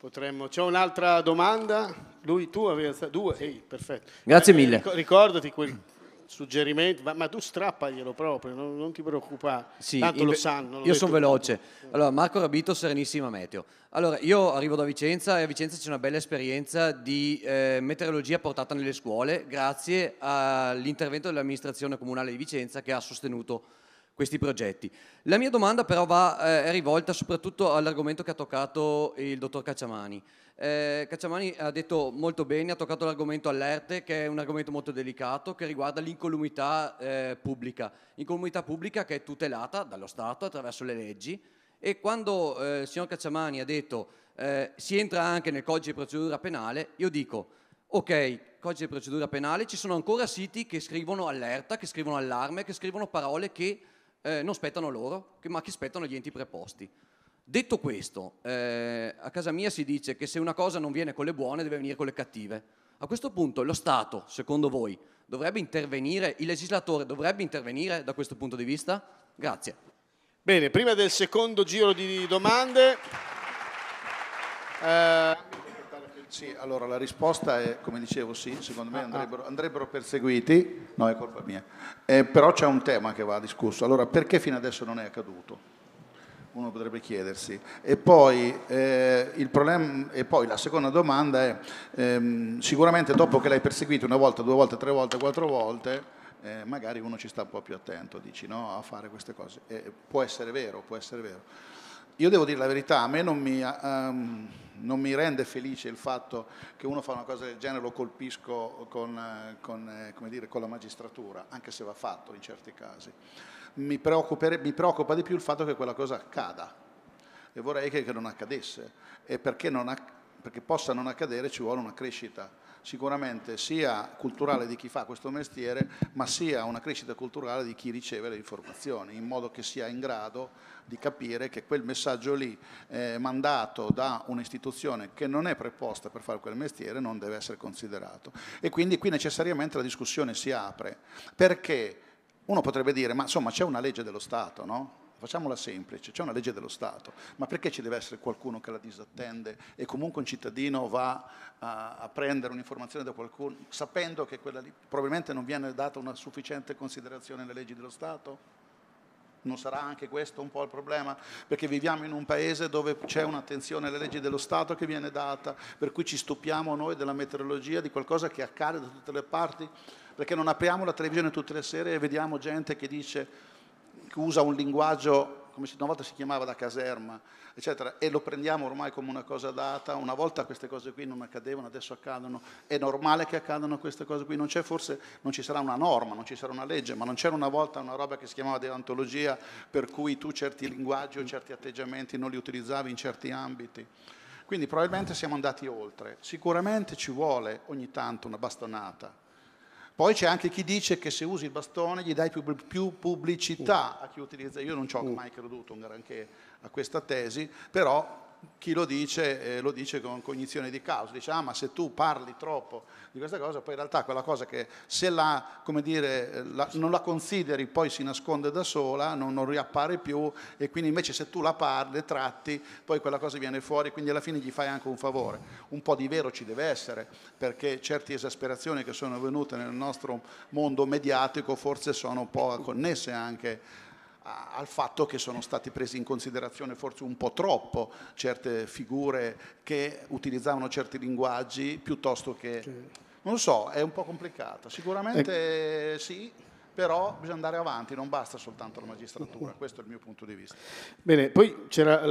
Potremmo. C'è un'altra domanda? Lui, tu avevi alzato due? Sì. Ehi, perfetto. Grazie eh, mille. ricordati quel suggerimento, ma, ma tu strappaglielo proprio, non, non ti preoccupare. Sì, Tanto lo sanno. Lo io sono veloce. Allora, Marco Rabito, Serenissima Meteo. Allora, io arrivo da Vicenza e a Vicenza c'è una bella esperienza di eh, meteorologia portata nelle scuole grazie all'intervento dell'amministrazione comunale di Vicenza che ha sostenuto questi progetti. La mia domanda però va, eh, è rivolta soprattutto all'argomento che ha toccato il dottor Cacciamani. Eh, Cacciamani ha detto molto bene, ha toccato l'argomento allerte, che è un argomento molto delicato, che riguarda l'incolumità eh, pubblica. Incolumità pubblica che è tutelata dallo Stato attraverso le leggi e quando eh, il signor Cacciamani ha detto eh, si entra anche nel codice di procedura penale, io dico ok, codice di procedura penale, ci sono ancora siti che scrivono allerta, che scrivono allarme, che scrivono parole che eh, non spettano loro, ma che spettano gli enti preposti. Detto questo, eh, a casa mia si dice che se una cosa non viene con le buone deve venire con le cattive. A questo punto lo Stato, secondo voi, dovrebbe intervenire, il legislatore dovrebbe intervenire da questo punto di vista? Grazie. Bene, prima del secondo giro di domande... Eh... Sì, allora la risposta è, come dicevo, sì, secondo me ah, ah. andrebbero, andrebbero perseguiti, no è colpa mia, eh, però c'è un tema che va discusso, allora perché fino adesso non è accaduto? Uno potrebbe chiedersi. E poi, eh, problema, e poi la seconda domanda è, ehm, sicuramente dopo che l'hai perseguito una volta, due volte, tre volte, quattro volte, eh, magari uno ci sta un po' più attento, dici, no, a fare queste cose. Eh, può essere vero, può essere vero. Io devo dire la verità, a me non mi... Um, non mi rende felice il fatto che uno fa una cosa del genere, lo colpisco con, eh, con, eh, dire, con la magistratura, anche se va fatto in certi casi. Mi, mi preoccupa di più il fatto che quella cosa accada e vorrei che, che non accadesse. E perché non accada? perché possa non accadere ci vuole una crescita sicuramente sia culturale di chi fa questo mestiere, ma sia una crescita culturale di chi riceve le informazioni, in modo che sia in grado di capire che quel messaggio lì eh, mandato da un'istituzione che non è preposta per fare quel mestiere non deve essere considerato. E quindi qui necessariamente la discussione si apre, perché uno potrebbe dire, ma insomma c'è una legge dello Stato, no? facciamola semplice, c'è una legge dello Stato, ma perché ci deve essere qualcuno che la disattende e comunque un cittadino va a, a prendere un'informazione da qualcuno sapendo che quella lì probabilmente non viene data una sufficiente considerazione alle leggi dello Stato? Non sarà anche questo un po' il problema? Perché viviamo in un paese dove c'è un'attenzione alle leggi dello Stato che viene data, per cui ci stupiamo noi della meteorologia, di qualcosa che accade da tutte le parti, perché non apriamo la televisione tutte le sere e vediamo gente che dice usa un linguaggio, come una volta si chiamava da caserma, eccetera, e lo prendiamo ormai come una cosa data, una volta queste cose qui non accadevano, adesso accadono, è normale che accadano queste cose qui, non c'è forse, non ci sarà una norma, non ci sarà una legge, ma non c'era una volta una roba che si chiamava deontologia per cui tu certi linguaggi o certi atteggiamenti non li utilizzavi in certi ambiti. Quindi probabilmente siamo andati oltre, sicuramente ci vuole ogni tanto una bastonata, poi c'è anche chi dice che se usi il bastone gli dai più, più pubblicità a chi utilizza. Io non ci ho mm. mai creduto un granché a questa tesi, però chi lo dice eh, lo dice con cognizione di causa, dice ah ma se tu parli troppo di questa cosa, poi in realtà quella cosa che se la, come dire, la, non la consideri poi si nasconde da sola, non, non, riappare più e quindi invece se tu la parli, tratti, poi quella cosa viene fuori, quindi alla fine gli fai anche un favore. Un po' di vero ci deve essere, perché certe esasperazioni che sono venute nel nostro mondo mediatico forse sono un po' connesse anche al fatto che sono stati presi in considerazione forse un po' troppo certe figure che utilizzavano certi linguaggi piuttosto che... Sì. Non so, è un po' complicata. Sicuramente eh. sì, però bisogna andare avanti, non basta soltanto la magistratura, questo è il mio punto di vista. Bene, poi c'era la...